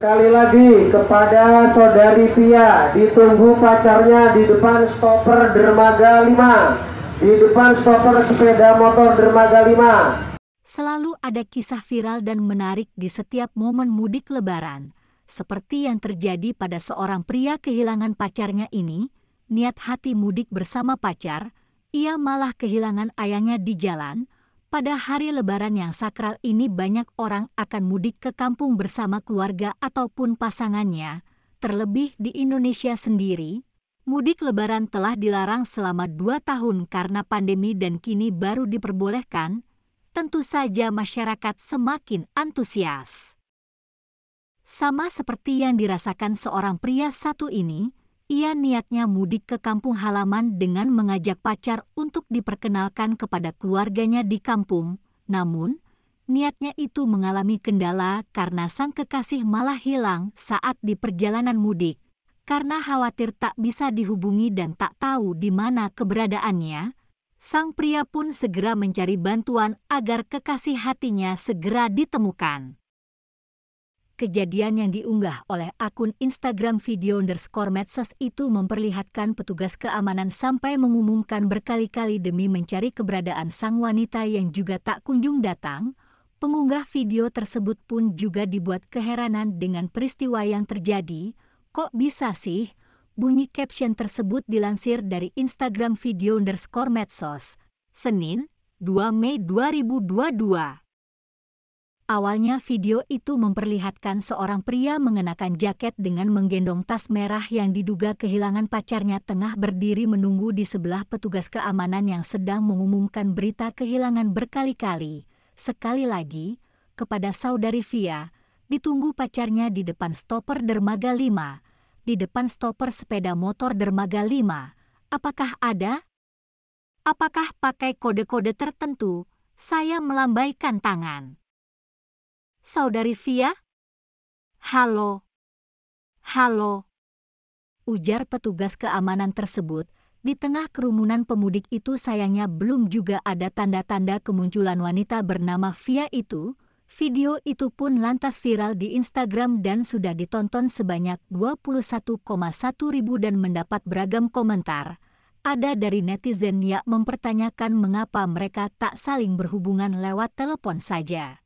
Sekali lagi kepada saudari Pia, ditunggu pacarnya di depan stopper dermaga 5, di depan stopper sepeda motor dermaga 5. Selalu ada kisah viral dan menarik di setiap momen mudik lebaran. Seperti yang terjadi pada seorang pria kehilangan pacarnya ini, niat hati mudik bersama pacar, ia malah kehilangan ayahnya di jalan, pada hari lebaran yang sakral ini banyak orang akan mudik ke kampung bersama keluarga ataupun pasangannya, terlebih di Indonesia sendiri. Mudik lebaran telah dilarang selama dua tahun karena pandemi dan kini baru diperbolehkan. Tentu saja masyarakat semakin antusias. Sama seperti yang dirasakan seorang pria satu ini, ia niatnya mudik ke kampung halaman dengan mengajak pacar untuk diperkenalkan kepada keluarganya di kampung. Namun, niatnya itu mengalami kendala karena sang kekasih malah hilang saat di perjalanan mudik. Karena khawatir tak bisa dihubungi dan tak tahu di mana keberadaannya, sang pria pun segera mencari bantuan agar kekasih hatinya segera ditemukan. Kejadian yang diunggah oleh akun Instagram video underscore medsos itu memperlihatkan petugas keamanan sampai mengumumkan berkali-kali demi mencari keberadaan sang wanita yang juga tak kunjung datang. Pengunggah video tersebut pun juga dibuat keheranan dengan peristiwa yang terjadi. Kok bisa sih? Bunyi caption tersebut dilansir dari Instagram video underscore medsos. Senin, 2 Mei 2022. Awalnya video itu memperlihatkan seorang pria mengenakan jaket dengan menggendong tas merah yang diduga kehilangan pacarnya tengah berdiri menunggu di sebelah petugas keamanan yang sedang mengumumkan berita kehilangan berkali-kali. Sekali lagi, kepada saudari Via, ditunggu pacarnya di depan stopper dermaga 5, di depan stopper sepeda motor dermaga 5. Apakah ada? Apakah pakai kode-kode tertentu? Saya melambaikan tangan saudari Fia? Halo. Halo. Ujar petugas keamanan tersebut, di tengah kerumunan pemudik itu sayangnya belum juga ada tanda-tanda kemunculan wanita bernama Fia itu. Video itu pun lantas viral di Instagram dan sudah ditonton sebanyak 21,1 ribu dan mendapat beragam komentar. Ada dari netizen yang mempertanyakan mengapa mereka tak saling berhubungan lewat telepon saja.